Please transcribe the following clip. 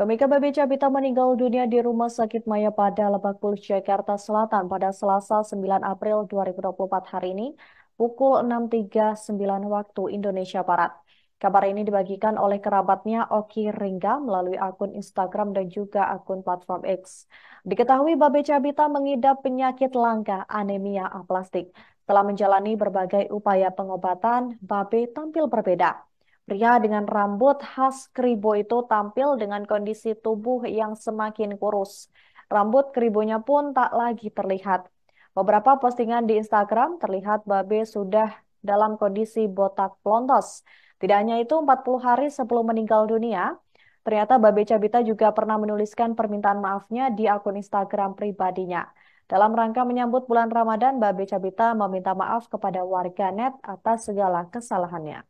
Pemika Babe Cabita meninggal dunia di Rumah Sakit Maya pada Lebak Bulus, Jakarta Selatan pada Selasa 9 April 2024 hari ini pukul 6.39 waktu Indonesia Barat. Kabar ini dibagikan oleh kerabatnya Oki Ringga melalui akun Instagram dan juga akun platform X. Diketahui Babe Cabita mengidap penyakit langka anemia aplastik. telah menjalani berbagai upaya pengobatan, Babe tampil berbeda. Pria dengan rambut khas Kribo itu tampil dengan kondisi tubuh yang semakin kurus. Rambut keribunya pun tak lagi terlihat. Beberapa postingan di Instagram terlihat Babe sudah dalam kondisi botak plontos. Tidak hanya itu, 40 hari sebelum meninggal dunia, ternyata Babe Cabita juga pernah menuliskan permintaan maafnya di akun Instagram pribadinya. Dalam rangka menyambut bulan Ramadan, Babe Cabita meminta maaf kepada warga net atas segala kesalahannya.